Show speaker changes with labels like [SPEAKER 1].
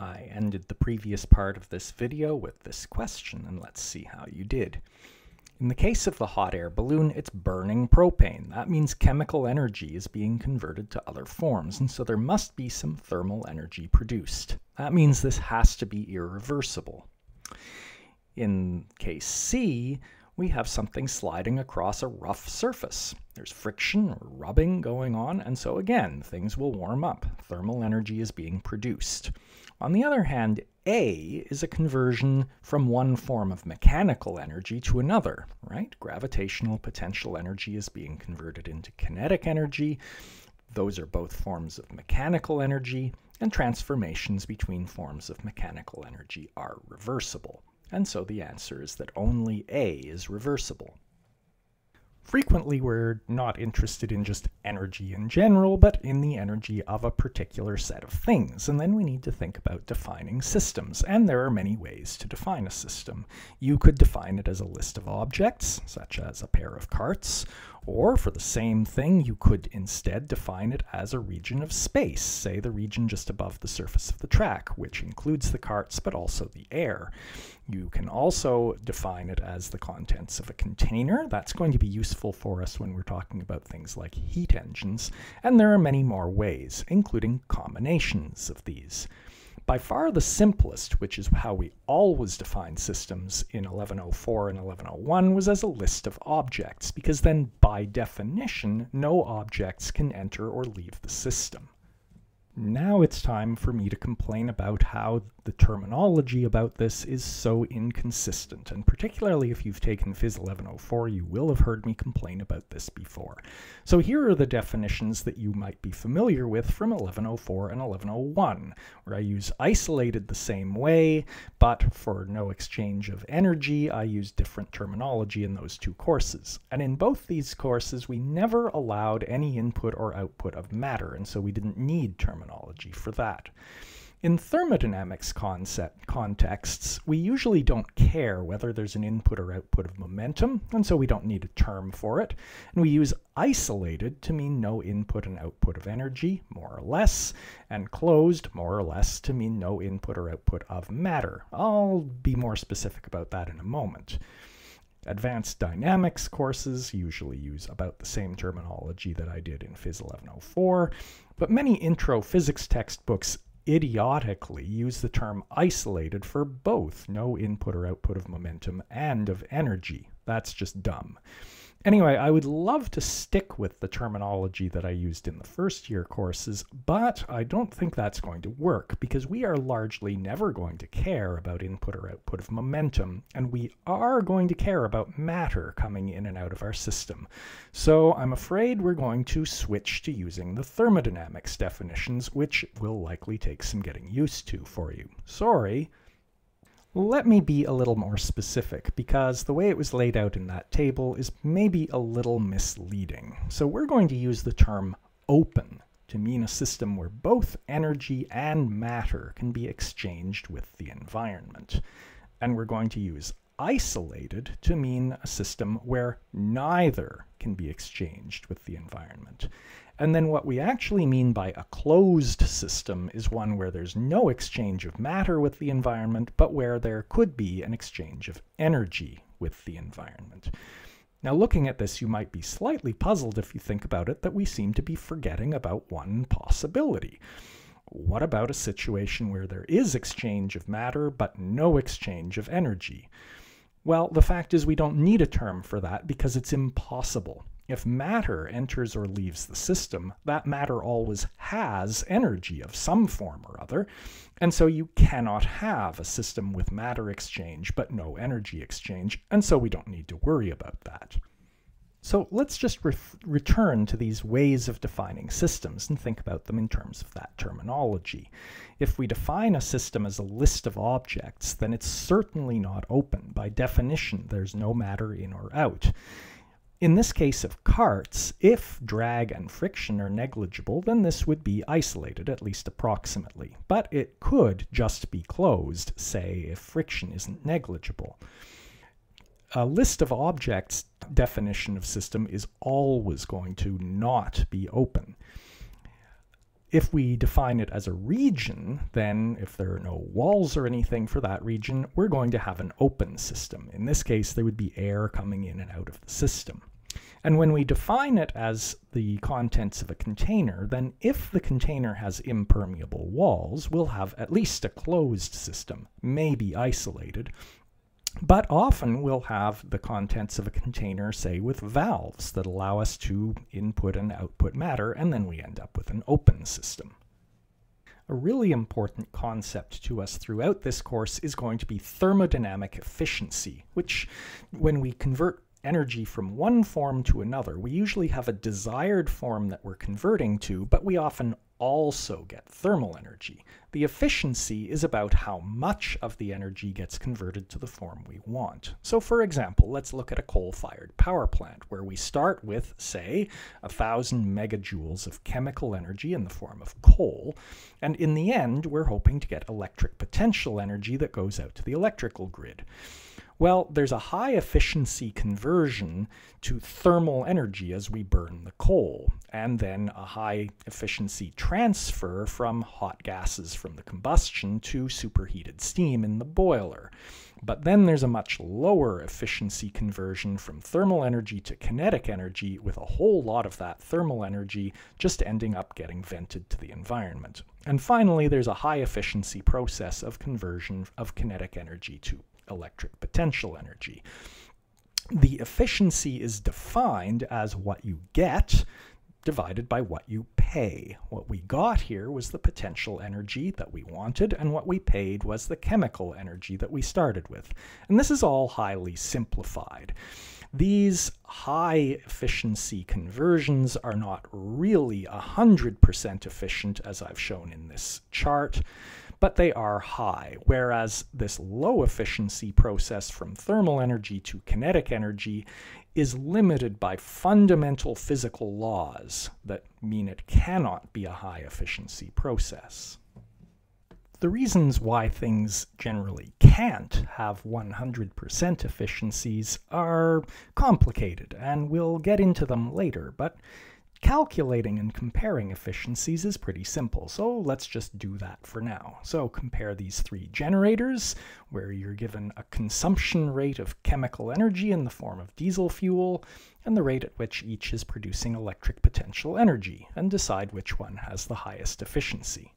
[SPEAKER 1] I ended the previous part of this video with this question, and let's see how you did. In the case of the hot air balloon, it's burning propane. That means chemical energy is being converted to other forms, and so there must be some thermal energy produced. That means this has to be irreversible. In case C, we have something sliding across a rough surface. There's friction or rubbing going on, and so again, things will warm up. Thermal energy is being produced. On the other hand, A is a conversion from one form of mechanical energy to another, right? Gravitational potential energy is being converted into kinetic energy. Those are both forms of mechanical energy, and transformations between forms of mechanical energy are reversible and so the answer is that only A is reversible. Frequently we're not interested in just energy in general, but in the energy of a particular set of things, and then we need to think about defining systems, and there are many ways to define a system. You could define it as a list of objects, such as a pair of carts, or for the same thing, you could instead define it as a region of space, say the region just above the surface of the track, which includes the carts but also the air. You can also define it as the contents of a container. That's going to be useful for us when we're talking about things like heat engines, and there are many more ways, including combinations of these. By far the simplest, which is how we always define systems in 1104 and 1101, was as a list of objects, because then by definition, no objects can enter or leave the system. Now it's time for me to complain about how the terminology about this is so inconsistent, and particularly if you've taken Phys 1104, you will have heard me complain about this before. So here are the definitions that you might be familiar with from 1104 and 1101, where I use isolated the same way, but for no exchange of energy, I use different terminology in those two courses. And in both these courses, we never allowed any input or output of matter, and so we didn't need terminology terminology for that. In thermodynamics concept contexts, we usually don't care whether there's an input or output of momentum, and so we don't need a term for it. And we use isolated to mean no input and output of energy, more or less, and closed, more or less, to mean no input or output of matter. I'll be more specific about that in a moment. Advanced dynamics courses usually use about the same terminology that I did in Phys 1104, but many intro physics textbooks idiotically use the term isolated for both no input or output of momentum and of energy. That's just dumb. Anyway, I would love to stick with the terminology that I used in the first year courses, but I don't think that's going to work because we are largely never going to care about input or output of momentum, and we are going to care about matter coming in and out of our system. So I'm afraid we're going to switch to using the thermodynamics definitions, which will likely take some getting used to for you. Sorry, let me be a little more specific because the way it was laid out in that table is maybe a little misleading. So we're going to use the term open to mean a system where both energy and matter can be exchanged with the environment. And we're going to use isolated to mean a system where neither can be exchanged with the environment. And then what we actually mean by a closed system is one where there's no exchange of matter with the environment, but where there could be an exchange of energy with the environment. Now, looking at this, you might be slightly puzzled if you think about it that we seem to be forgetting about one possibility. What about a situation where there is exchange of matter but no exchange of energy? Well, the fact is we don't need a term for that because it's impossible. If matter enters or leaves the system, that matter always has energy of some form or other, and so you cannot have a system with matter exchange but no energy exchange, and so we don't need to worry about that. So let's just re return to these ways of defining systems and think about them in terms of that terminology. If we define a system as a list of objects, then it's certainly not open. By definition, there's no matter in or out. In this case of carts, if drag and friction are negligible, then this would be isolated, at least approximately. But it could just be closed, say, if friction isn't negligible. A list of objects definition of system is always going to not be open. If we define it as a region, then if there are no walls or anything for that region, we're going to have an open system. In this case, there would be air coming in and out of the system. And when we define it as the contents of a container, then if the container has impermeable walls, we'll have at least a closed system, maybe isolated, but often we'll have the contents of a container, say with valves that allow us to input and output matter, and then we end up with an open system. A really important concept to us throughout this course is going to be thermodynamic efficiency, which when we convert energy from one form to another, we usually have a desired form that we're converting to, but we often also get thermal energy. The efficiency is about how much of the energy gets converted to the form we want. So for example, let's look at a coal-fired power plant where we start with, say, a 1,000 megajoules of chemical energy in the form of coal, and in the end we're hoping to get electric potential energy that goes out to the electrical grid. Well, there's a high efficiency conversion to thermal energy as we burn the coal, and then a high efficiency transfer from hot gases from the combustion to superheated steam in the boiler. But then there's a much lower efficiency conversion from thermal energy to kinetic energy, with a whole lot of that thermal energy just ending up getting vented to the environment. And finally, there's a high efficiency process of conversion of kinetic energy to electric potential energy. The efficiency is defined as what you get divided by what you pay. What we got here was the potential energy that we wanted, and what we paid was the chemical energy that we started with. And this is all highly simplified. These high efficiency conversions are not really 100% efficient, as I've shown in this chart but they are high. Whereas this low efficiency process from thermal energy to kinetic energy is limited by fundamental physical laws that mean it cannot be a high efficiency process. The reasons why things generally can't have 100% efficiencies are complicated, and we'll get into them later, but Calculating and comparing efficiencies is pretty simple, so let's just do that for now. So compare these three generators, where you're given a consumption rate of chemical energy in the form of diesel fuel, and the rate at which each is producing electric potential energy, and decide which one has the highest efficiency.